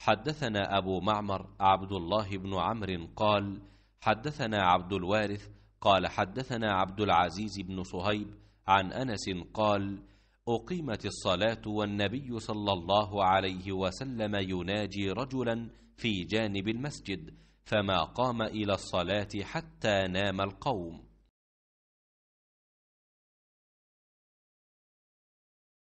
حدثنا أبو معمر عبد الله بن عمرو قال حدثنا عبد الوارث قال حدثنا عبد العزيز بن صهيب عن أنس قال أقيمت الصلاة والنبي صلى الله عليه وسلم يناجي رجلا في جانب المسجد فما قام إلى الصلاة حتى نام القوم